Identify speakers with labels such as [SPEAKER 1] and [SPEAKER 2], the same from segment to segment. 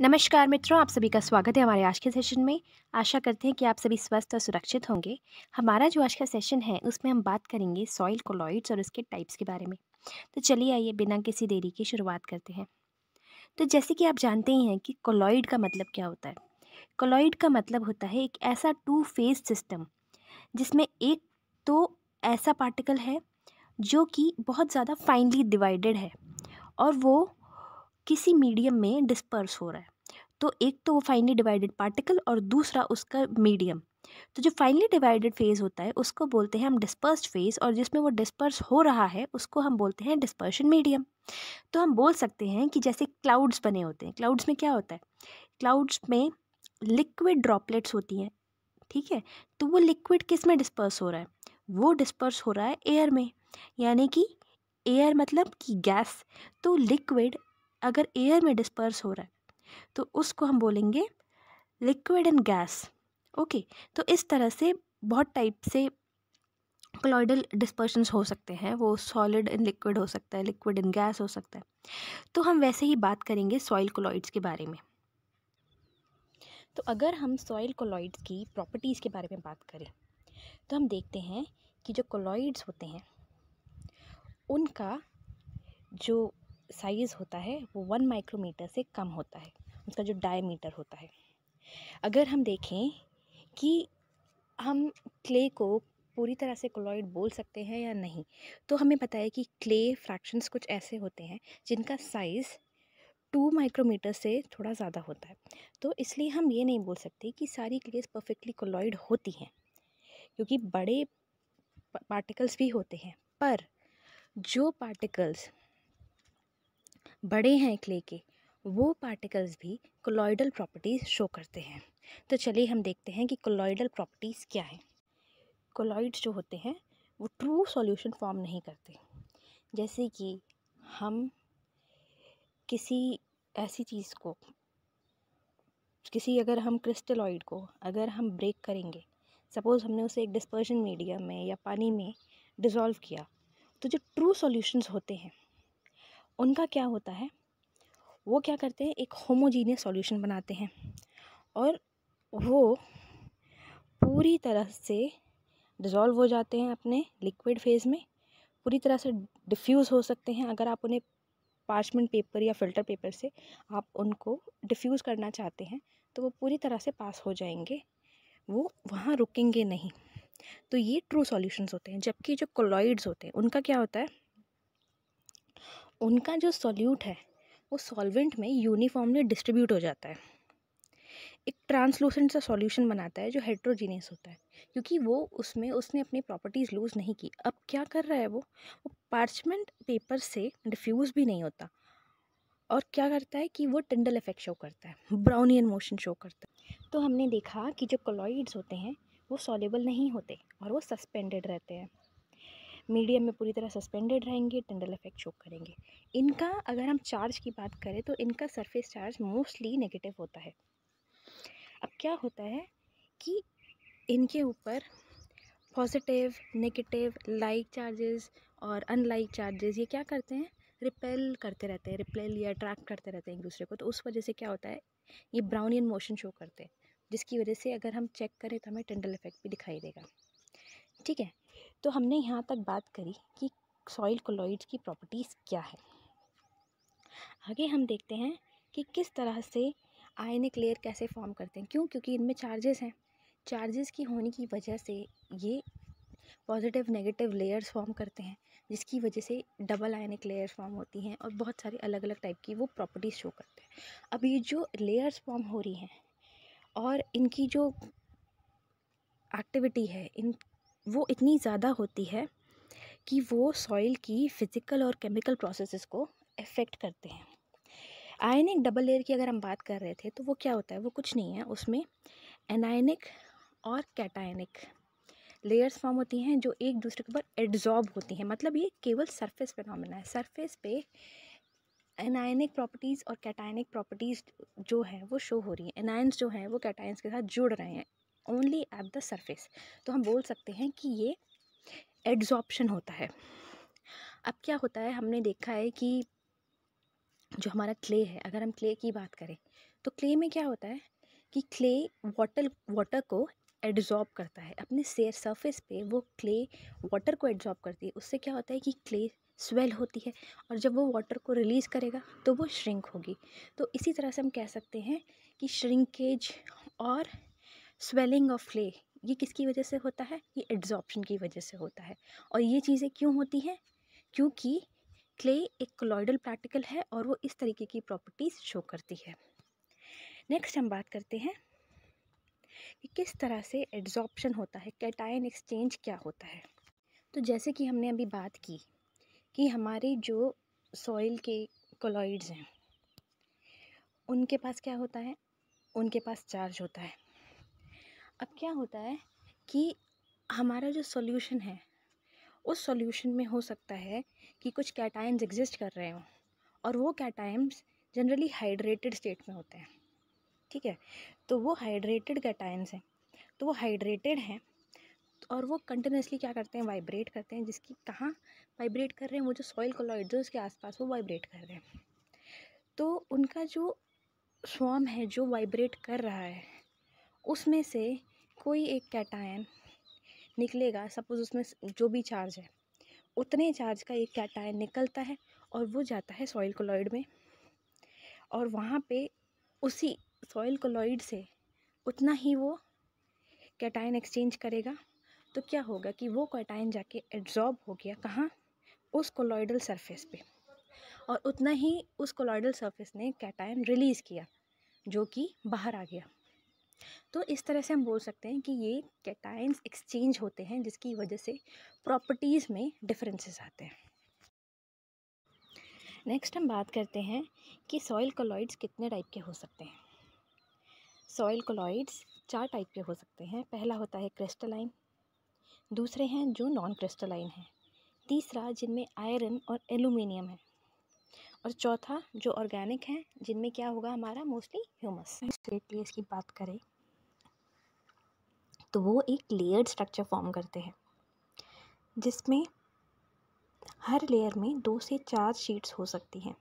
[SPEAKER 1] नमस्कार मित्रों आप सभी का स्वागत है हमारे आज के सेशन में आशा करते हैं कि आप सभी स्वस्थ और सुरक्षित होंगे हमारा जो आज का सेशन है उसमें हम बात करेंगे सॉइल कोलॉइड्स और उसके टाइप्स के बारे में तो चलिए आइए बिना किसी देरी की शुरुआत करते हैं तो जैसे कि आप जानते ही हैं कि कोलॉइड का मतलब क्या होता है कोलॉइड का मतलब होता है एक ऐसा टू फेज सिस्टम जिसमें एक तो ऐसा पार्टिकल है जो कि बहुत ज़्यादा फाइनली डिवाइडेड है और वो किसी मीडियम में डिस्पर्स हो रहा है तो एक तो वो फाइनली डिवाइडेड पार्टिकल और दूसरा उसका मीडियम तो जो फाइनली डिवाइडेड फेज़ होता है उसको बोलते हैं हम डिस्पर्स फेज़ और जिसमें वो डिस्पर्स हो रहा है उसको हम बोलते हैं डिस्पर्शन मीडियम तो हम बोल सकते हैं कि जैसे क्लाउड्स बने होते हैं क्लाउड्स में क्या होता है क्लाउड्स में लिक्विड ड्रॉपलेट्स होती हैं ठीक है तो वो लिक्विड किस में डिस्पर्स हो रहा है वो डिस्पर्स हो रहा है एयर में यानी कि एयर मतलब कि गैस तो लिक्विड अगर एयर में डिस्पर्स हो रहा है तो उसको हम बोलेंगे लिक्विड एंड गैस ओके तो इस तरह से बहुत टाइप से क्लोइडल डिस्पर्शंस हो सकते हैं वो सॉलिड इन लिक्विड हो सकता है लिक्विड इन गैस हो सकता है तो हम वैसे ही बात करेंगे सॉइल क्लोइड्स के बारे में तो अगर हम सॉइल कोलॉइड्स की प्रॉपर्टीज़ के बारे में बात करें तो हम देखते हैं कि जो क्लोइड्स होते हैं उनका जो साइज़ होता है वो वन माइक्रोमीटर से कम होता है उसका जो डायमीटर होता है अगर हम देखें कि हम क्ले को पूरी तरह से क्लोइड बोल सकते हैं या नहीं तो हमें पता है कि क्ले फ्रैक्शंस कुछ ऐसे होते हैं जिनका साइज़ टू माइक्रोमीटर से थोड़ा ज़्यादा होता है तो इसलिए हम ये नहीं बोल सकते कि सारी क्लेस परफेक्टली कोलॉइड होती हैं क्योंकि बड़े पार्टिकल्स भी होते हैं पर जो पार्टिकल्स बड़े हैं क्ले के वो पार्टिकल्स भी कोलॉइडल प्रॉपर्टीज़ शो करते हैं तो चलिए हम देखते हैं कि कोलॉइडल प्रॉपर्टीज़ क्या है कोलॉइड जो होते हैं वो ट्रू सॉल्यूशन फॉर्म नहीं करते जैसे कि हम किसी ऐसी चीज़ को किसी अगर हम क्रिस्टलॉइड को अगर हम ब्रेक करेंगे सपोज़ हमने उसे एक डिस्पर्जन मीडिया में या पानी में डिज़ोल्व किया तो जो ट्रू सॉल्यूशंस होते हैं उनका क्या होता है वो क्या करते हैं एक होमोजीनियस सॉल्यूशन बनाते हैं और वो पूरी तरह से डिज़ोल्व हो जाते हैं अपने लिक्विड फेज़ में पूरी तरह से डिफ्यूज़ हो सकते हैं अगर आप उन्हें पार्चमेंट पेपर या फिल्टर पेपर से आप उनको डिफ्यूज़ करना चाहते हैं तो वो पूरी तरह से पास हो जाएंगे वो वहाँ रुकेंगे नहीं तो ये ट्रू सॉल्यूशंस होते हैं जबकि जो कोलॉइड्स होते हैं उनका क्या होता है उनका जो सॉल्यूट है वो सॉल्वेंट में यूनिफॉर्मली डिस्ट्रीब्यूट हो जाता है एक ट्रांसलूसेंट सा सॉल्यूशन बनाता है जो हेट्रोजीनियस होता है क्योंकि वो उसमें उसने अपनी प्रॉपर्टीज़ लूज़ नहीं की अब क्या कर रहा है वो वो पार्चमेंट पेपर से डिफ्यूज़ भी नहीं होता और क्या करता है कि वो टिंडल इफेक्ट शो करता है ब्राउनियन मोशन शो करता है तो हमने देखा कि जो कोलॉइड्स होते हैं वो सॉलेबल नहीं होते और वो सस्पेंडेड रहते हैं मीडियम में पूरी तरह सस्पेंडेड रहेंगे टंडल इफेक्ट शो करेंगे इनका अगर हम चार्ज की बात करें तो इनका सरफेस चार्ज मोस्टली नेगेटिव होता है अब क्या होता है कि इनके ऊपर पॉजिटिव नेगेटिव लाइक चार्जेस और अनलाइक चार्जेस ये क्या करते हैं रिपेल करते रहते हैं रिपेल या अट्रैक्ट करते रहते हैं एक दूसरे को तो उस वजह से क्या होता है ये ब्राउनियन मोशन शो करते हैं जिसकी वजह से अगर हम चेक करें तो हमें टेंडल इफेक्ट भी दिखाई देगा ठीक है तो हमने यहाँ तक बात करी कि सॉइल कोलॉइड्स की प्रॉपर्टीज़ क्या है आगे हम देखते हैं कि किस तरह से आयनिक लेयर कैसे फॉर्म करते हैं क्यों क्योंकि इनमें चार्जेस हैं चार्जेस की होने की वजह से ये पॉजिटिव नेगेटिव लेयर्स फॉर्म करते हैं जिसकी वजह से डबल आयनिक लेयर्स फॉर्म होती हैं और बहुत सारी अलग अलग टाइप की वो प्रॉपर्टीज़ शो करते हैं अब ये जो लेयर्स फॉर्म हो रही हैं और इनकी जो एक्टिविटी है इन वो इतनी ज़्यादा होती है कि वो सॉइल की फ़िज़िकल और केमिकल प्रोसेसेस को इफ़ेक्ट करते हैं आयनिक डबल लेयर की अगर हम बात कर रहे थे तो वो क्या होता है वो कुछ नहीं है उसमें एनायनिक और कैटायनिक लेयर्स फॉर्म होती हैं जो एक दूसरे के ऊपर एड्जॉर्ब होती हैं मतलब ये केवल सरफेस नॉमिना है सरफेस पे एनायनिक प्रॉपर्टीज़ और कैटायनिक प्रॉपर्टीज़ जो है वो शो हो रही हैं एनायंस जो हैं वो कैटायंस के साथ जुड़ रहे हैं ओनली एट द सरफेस तो हम बोल सकते हैं कि ये एड्जॉर्प्शन होता है अब क्या होता है हमने देखा है कि जो हमारा क्ले है अगर हम क्ले की बात करें तो क्ले में क्या होता है कि क्ले वाटर वाटर को एड्जॉर्ब करता है अपने सेयर सरफेस पे वो क्ले वाटर को एड्जॉर्ब करती है उससे क्या होता है कि क्ले स्वेल होती है और जब वो वाटर को रिलीज़ करेगा तो वो श्रिंक होगी तो इसी तरह से हम कह सकते हैं कि श्रिंकेज और स्वेलिंग ऑफ क्ले ये किसकी वजह से होता है ये एड्जॉर्प्शन की वजह से होता है और ये चीज़ें क्यों होती हैं क्योंकि क्ले एक क्लोइडल पार्टिकल है और वो इस तरीके की प्रॉपर्टीज़ शो करती है नेक्स्ट हम बात करते हैं कि किस तरह से एड्जॉर्प्शन होता है कैटायन एक्सचेंज क्या होता है तो जैसे कि हमने अभी बात की कि हमारे जो सॉइल के कोलॉइड्स हैं उनके पास क्या होता है उनके पास चार्ज होता है अब क्या होता है कि हमारा जो सॉल्यूशन है उस सॉल्यूशन में हो सकता है कि कुछ कैटाइम्स एग्जिस्ट कर रहे हों और वो कैटाइम्स जनरली हाइड्रेटेड स्टेट में होते हैं ठीक है तो वो हाइड्रेटेड कैटाइम्स हैं तो वो हाइड्रेटेड हैं और वो कंटिन्यूसली क्या करते हैं वाइब्रेट करते हैं जिसकी कहाँ वाइब्रेट कर रहे हैं वो जो सॉइल जो उसके आसपास वो वाइब्रेट कर रहे हैं तो उनका जो स्वाम है जो वाइब्रेट कर रहा है उसमें से कोई एक कैटायन निकलेगा सपोज़ उसमें जो भी चार्ज है उतने चार्ज का एक कैटायन निकलता है और वो जाता है सॉइल कोलॉइड में और वहाँ पे उसी सॉइल कोलॉइड से उतना ही वो कैटायन एक्सचेंज करेगा तो क्या होगा कि वो कैटायन जाके एड्जॉर्ब हो गया कहाँ उस कोलॉइडल सरफेस पे और उतना ही उस कोलॉइडल सरफेस ने कैटायन रिलीज़ किया जो कि बाहर आ गया तो इस तरह से हम बोल सकते हैं कि ये कैटाइंस एक्सचेंज होते हैं जिसकी वजह से प्रॉपर्टीज़ में डिफरेंसेस आते हैं नेक्स्ट हम बात करते हैं कि सॉइल कोलॉइड्स कितने टाइप के हो सकते हैं सॉइल कोलॉइड्स चार टाइप के हो सकते हैं पहला होता है क्रिस्टलाइन दूसरे हैं जो नॉन क्रिस्टलाइन हैं तीसरा जिनमें आयरन और एलुमिनियम है और चौथा जो ऑर्गेनिक है जिनमें क्या होगा हमारा मोस्टली ह्यूमस लेयर्स की बात करें तो वो एक लेयर्ड स्ट्रक्चर फॉर्म करते हैं जिसमें हर लेयर में दो से चार शीट्स हो सकती हैं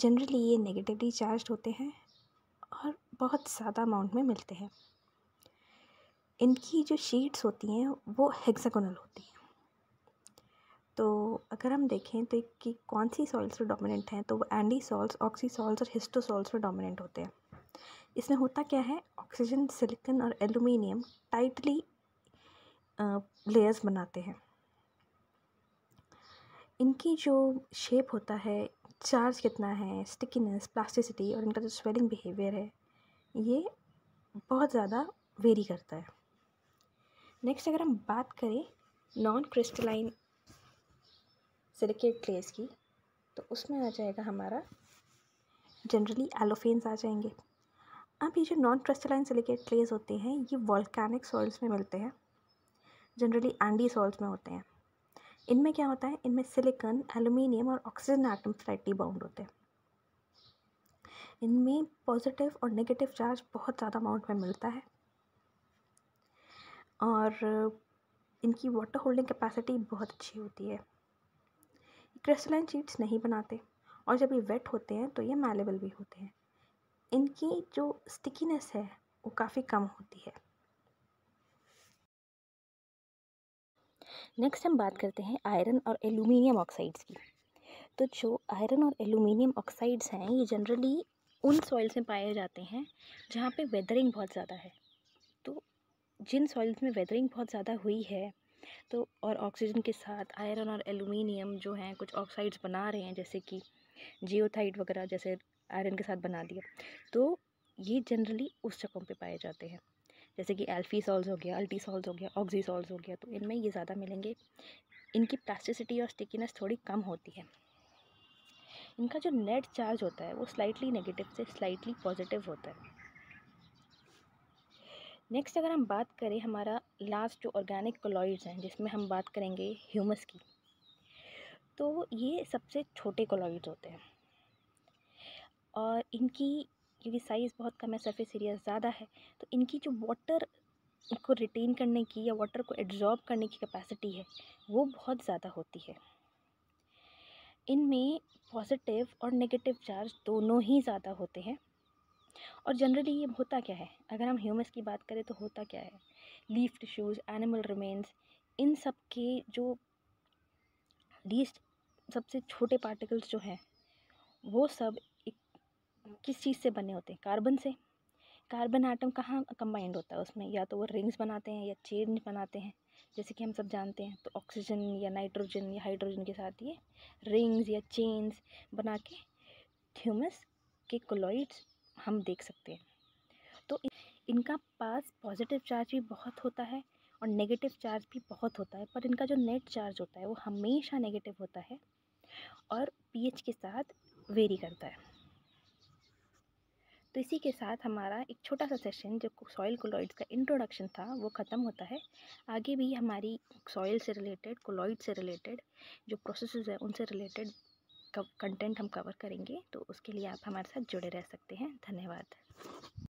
[SPEAKER 1] जनरली ये नेगेटिवली चार्ज होते हैं और बहुत ज़्यादा अमाउंट में मिलते हैं इनकी जो शीट्स होती हैं वो हेक्सागोनल होती हैं तो अगर हम देखें तो कि कौन सी सॉइल्स डोमिनेंट हैं तो वो एंडी सॉल्स ऑक्सी सॉल्स और हिस्टोसॉल्स में डोमिनेंट होते हैं इसमें होता क्या है ऑक्सीजन सिलिकन और एलुमिनियम टाइटली लेयर्स बनाते हैं इनकी जो शेप होता है चार्ज कितना है स्टिकीनेस प्लास्टिसिटी और इनका जो स्वेलिंग बिहेवियर है ये बहुत ज़्यादा वेरी करता है नेक्स्ट अगर हम बात करें नॉन क्रिस्टलाइन सिलिकेट क्लेस की तो उसमें आ जाएगा हमारा जनरली एलोफेन्स आ जाएंगे अब ये जो नॉन क्रिस्टलाइन सिलिकेट क्लेज होते हैं ये वॉल्कैनिक सॉइल्स में मिलते हैं जनरली एंडी सॉइल्स में होते हैं इनमें क्या होता है इनमें सिलिकन एलुमिनियम और ऑक्सीजन आइटम फ्लैटली बाउंड होते हैं इनमें पॉजिटिव और नेगेटिव चार्ज बहुत ज़्यादा अमाउंट में मिलता है और इनकी वाटर होल्डिंग कैपेसिटी बहुत अच्छी होती है क्रिस्टलाइन शीट्स नहीं बनाते और जब ये वेट होते हैं तो ये मैलेबल भी होते हैं इनकी जो स्टिकीनेस है वो काफ़ी कम होती है नेक्स्ट हम बात करते हैं आयरन और एल्यूमिनियम ऑक्साइड्स की तो जो आयरन और एल्यूमिनियम ऑक्साइड्स हैं ये जनरली उन सॉइल्स में पाए जाते हैं जहाँ पे वेदरिंग बहुत ज़्यादा है तो जिन सॉइल्स में वेदरिंग बहुत ज़्यादा हुई है तो और ऑक्सीजन के साथ आयरन और एलुमिनियम जो हैं कुछ ऑक्साइड्स बना रहे हैं जैसे कि जियोथाइड वगैरह जैसे आयरन के साथ बना दिया तो ये जनरली उस जगहों पे पाए जाते हैं जैसे कि एल्फी सॉल्स हो गया अल्टी सॉल्स हो गया ऑक्सी सॉल्स हो गया तो इनमें ये ज़्यादा मिलेंगे इनकी प्लास्टिसिटी और स्टिकीनेस थोड़ी कम होती है इनका जो नेट चार्ज होता है वो स्लाइटली नेगेटिव से स्लाइटली पॉजिटिव होता है नेक्स्ट अगर हम बात करें हमारा लास्ट जो ऑर्गेनिक कोलॉइड्स हैं जिसमें हम बात करेंगे ह्यूमस की तो ये सबसे छोटे कोलॉइड्स होते हैं और इनकी क्योंकि साइज़ बहुत कम है सरफेस एरिया ज़्यादा है तो इनकी जो वाटर को रिटेन करने की या वाटर को एड्जॉर्ब करने की कैपेसिटी है वो बहुत ज़्यादा होती है इनमें पॉजिटिव और नेगेटिव चार्ज दोनों ही ज़्यादा होते हैं और जनरली ये होता क्या है अगर हम ह्यूमस की बात करें तो होता क्या है लीफ टिश्यूज़ एनिमल रिमेन्स इन सब के जो लीस्ट सबसे छोटे पार्टिकल्स जो हैं वो सब एक किस चीज़ से बने होते हैं कार्बन से कार्बन आइटम कहाँ कंबाइंड होता है उसमें या तो वो रिंग्स बनाते हैं या चेन बनाते हैं जैसे कि हम सब जानते हैं तो ऑक्सीजन या नाइट्रोजन या हाइड्रोजन के साथ ये रिंग्स या चेन्स बना के ह्यूमस के कोलॉइड्स हम देख सकते हैं तो इनका पास पॉजिटिव चार्ज भी बहुत होता है और नेगेटिव चार्ज भी बहुत होता है पर इनका जो नेट चार्ज होता है वो हमेशा नेगेटिव होता है और पीएच के साथ वेरी करता है तो इसी के साथ हमारा एक छोटा सा सेशन जो सॉइल कोलॉइड्स का इंट्रोडक्शन था वो ख़त्म होता है आगे भी हमारी सॉइल से रिलेटेड कोलॉइड से रिलेटेड जो प्रोसेसेस हैं उनसे रिलेटेड कंटेंट हम कवर करेंगे तो उसके लिए आप हमारे साथ जुड़े रह सकते हैं धन्यवाद